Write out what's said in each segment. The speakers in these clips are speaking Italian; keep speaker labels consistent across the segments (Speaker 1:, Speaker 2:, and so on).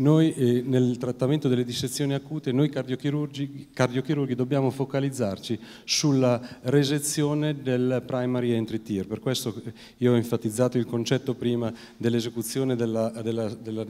Speaker 1: Noi eh, nel trattamento delle dissezioni acute, noi cardiochirurghi, cardiochirurghi, dobbiamo focalizzarci sulla resezione del primary entry tier, per questo eh, io ho enfatizzato il concetto prima dell'esecuzione dell'anastomosi della,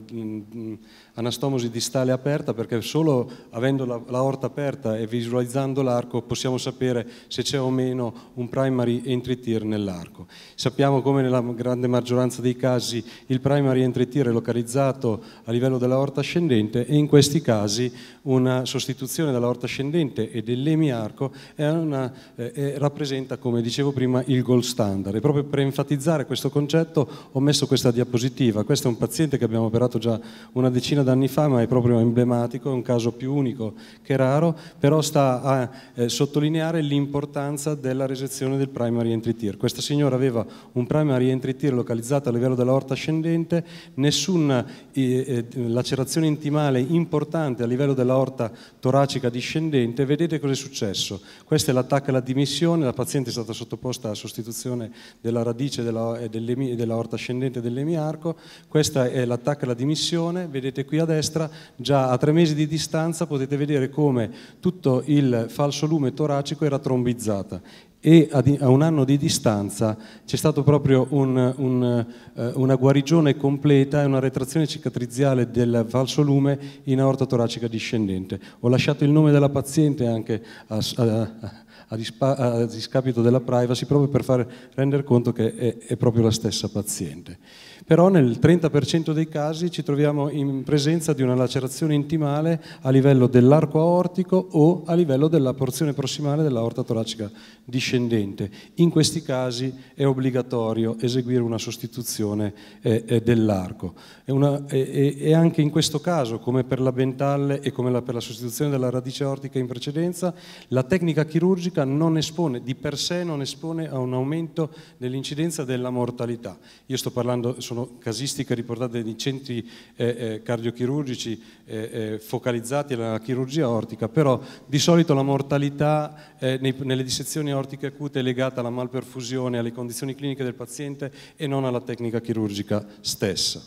Speaker 1: mm, distale aperta perché solo avendo la, la aperta e visualizzando l'arco possiamo sapere se c'è o meno un primary entry tier nell'arco. Sappiamo come nella grande maggioranza dei casi il primary entry tier è localizzato a livello della aorta ascendente e in questi casi una sostituzione dell'aorta ascendente e dell'emiarco una, eh, rappresenta, come dicevo prima, il gold standard. E proprio per enfatizzare questo concetto ho messo questa diapositiva. Questo è un paziente che abbiamo operato già una decina d'anni fa, ma è proprio emblematico, è un caso più unico che raro, però sta a eh, sottolineare l'importanza della resezione del primary entry tier. Questa signora aveva un primary entry tier localizzato a livello dell'aorta ascendente, nessun eh, eh, lacerazione intimale importante a livello dell'aorta toracica discendente, vedete cosa è successo. Questa è l'attacco alla dimissione, la paziente è stata sottoposta a sostituzione della radice della, dell'aorta ascendente dell'emiarco, questa è l'attacco alla dimissione, vedete qui a destra, già a tre mesi di distanza potete vedere come tutto il falso lume toracico era trombizzato e a un anno di distanza c'è stata proprio un, un, eh, una guarigione completa e una retrazione cicatriziale del falso lume in aorta toracica discendente. Ho lasciato il nome della paziente anche a, a, a, dispa- a discapito della privacy proprio per far rendere conto che è, è proprio la stessa paziente. Però nel 30% dei casi ci troviamo in presenza di una lacerazione intimale a livello dell'arco aortico o a livello della porzione prossimale dell'aorta toracica discendente. In questi casi è obbligatorio eseguire una sostituzione eh, eh dell'arco. E, una, e, e, anche in questo caso, come per la bentalle e come la, per la sostituzione della radice aortica in precedenza, la tecnica chirurgica vita non espone, di per sé non espone a un aumento dell'incidenza della mortalità. Io sto parlando, sono casistiche riportate di centri eh, eh cardiochirurgici eh, eh, focalizzati alla chirurgia ortica, però di solito la mortalità eh, nei, nelle dissezioni ortiche acute è legata alla malperfusione, alle condizioni cliniche del paziente e non alla tecnica chirurgica stessa.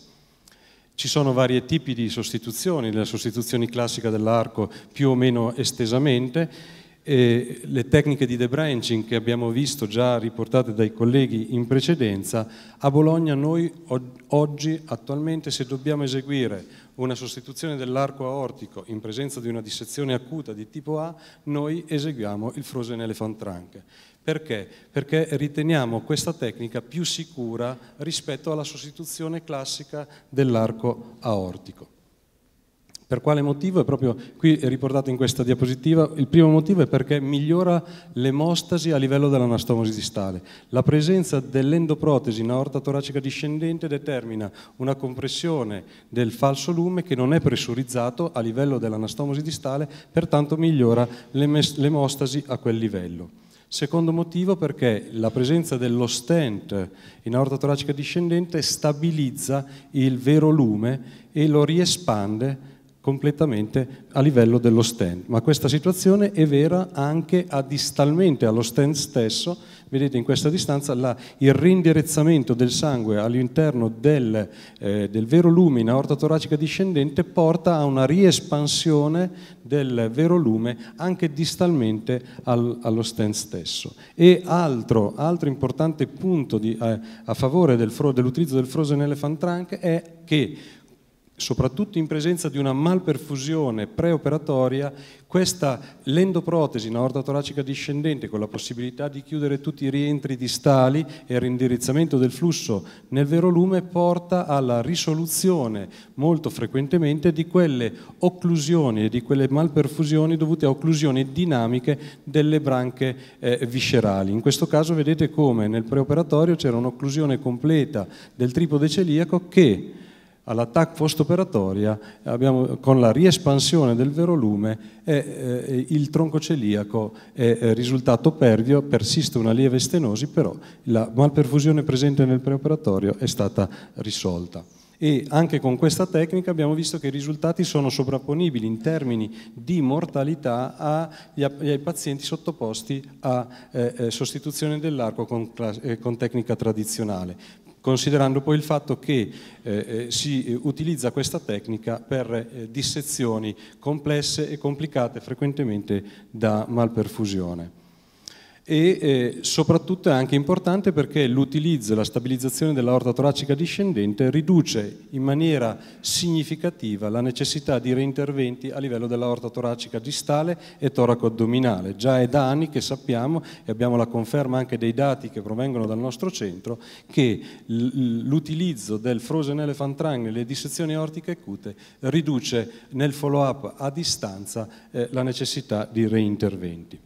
Speaker 1: Ci sono vari tipi di sostituzioni, la sostituzione classica dell'arco più o meno estesamente e le tecniche di debranching che abbiamo visto già riportate dai colleghi in precedenza, a Bologna noi oggi attualmente se dobbiamo eseguire una sostituzione dell'arco aortico in presenza di una dissezione acuta di tipo A, noi eseguiamo il frozen elephant trunk. Perché? Perché riteniamo questa tecnica più sicura rispetto alla sostituzione classica dell'arco aortico. Per quale motivo? È proprio qui riportato in questa diapositiva. Il primo motivo è perché migliora l'emostasi a livello dell'anastomosi distale. La presenza dell'endoprotesi in aorta toracica discendente determina una compressione del falso lume che non è pressurizzato a livello dell'anastomosi distale, pertanto migliora l'emostasi a quel livello. Secondo motivo perché la presenza dello stent in aorta toracica discendente stabilizza il vero lume e lo riespande completamente a livello dello stand, ma questa situazione è vera anche a distalmente allo stand stesso, vedete in questa distanza la, il rindirizzamento del sangue all'interno del, eh, del, vero lume in aorta toracica discendente porta a una riespansione del vero lume anche distalmente al, allo stand stesso. E altro, altro importante punto di, eh, a favore del dell'utilizzo del frozen elephant trunk è che soprattutto in presenza di una malperfusione preoperatoria, questa lendoprotesi aorta-toracica discendente con la possibilità di chiudere tutti i rientri distali e il rindirizzamento del flusso nel vero lume porta alla risoluzione molto frequentemente di quelle occlusioni e di quelle malperfusioni dovute a occlusioni dinamiche delle branche eh, viscerali. In questo caso vedete come nel preoperatorio c'era un'occlusione completa del tripode celiaco che alla TAC postoperatoria abbiamo, con la riespansione del verolume e, eh, il tronco celiaco è, è eh, risultato pervio, persiste una lieve stenosi, però la malperfusione presente nel preoperatorio è stata risolta. E anche con questa tecnica abbiamo visto che i risultati sono sovrapponibili in termini di mortalità agli, ai pazienti sottoposti a eh, eh sostituzione dell'arco con, eh, con tecnica tradizionale considerando poi il fatto che eh, eh si eh, utilizza questa tecnica per eh, dissezioni complesse e complicate frequentemente da malperfusione e eh, soprattutto è anche importante perché l'utilizzo e la stabilizzazione dell'aorta toracica discendente riduce in maniera significativa la necessità di reinterventi a livello dell'aorta toracica distale e toraco-addominale. Già è da anni che sappiamo e abbiamo la conferma anche dei dati che provengono dal nostro centro che l'utilizzo del frozen elephant trunk nelle dissezioni aortiche acute riduce nel follow up a distanza eh, la necessità di reinterventi.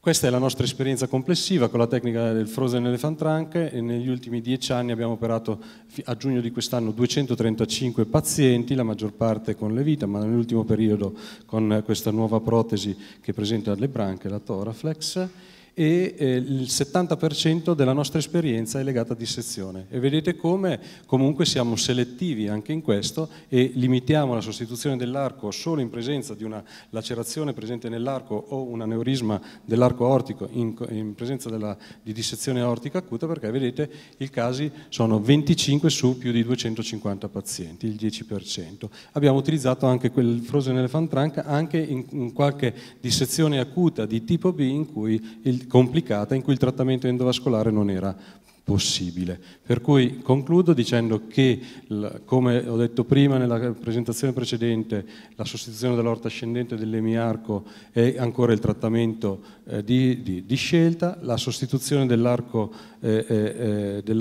Speaker 1: Questa è la nostra esperienza complessiva con la tecnica del frozen elephant trunk e negli ultimi dieci anni abbiamo operato a giugno di quest'anno 235 pazienti, la maggior parte con le vita, ma nell'ultimo periodo con questa nuova protesi che presenta le branche, la Toraflex e eh, il 70% della nostra esperienza è legata a dissezione. E vedete come comunque siamo selettivi anche in questo e limitiamo la sostituzione dell'arco solo in presenza di una lacerazione presente nell'arco o un aneurisma dell'arco aortico in, in presenza della, di dissezione aortica acuta perché vedete i casi sono 25 su più di 250 pazienti, il 10%. Abbiamo utilizzato anche quel frozen elephant trunk anche in, in qualche dissezione acuta di tipo B in cui il complicata in cui il trattamento endovascolare non era possibile. Per cui concludo dicendo che, come ho detto prima nella presentazione precedente, la sostituzione dell'orta ascendente dell'emiarco è ancora il trattamento eh, di, di, di, scelta, la sostituzione dell'arco eh, eh, eh dell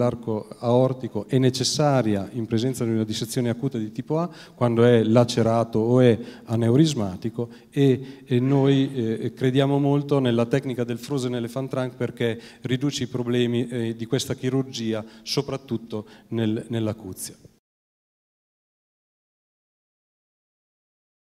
Speaker 1: aortico è necessaria in presenza di una dissezione acuta di tipo A quando è lacerato o è aneurismatico e, e noi eh, crediamo molto nella tecnica del frozen elephant trunk perché riduce i problemi eh, di questa chirurgia, soprattutto nel, nell'acuzia.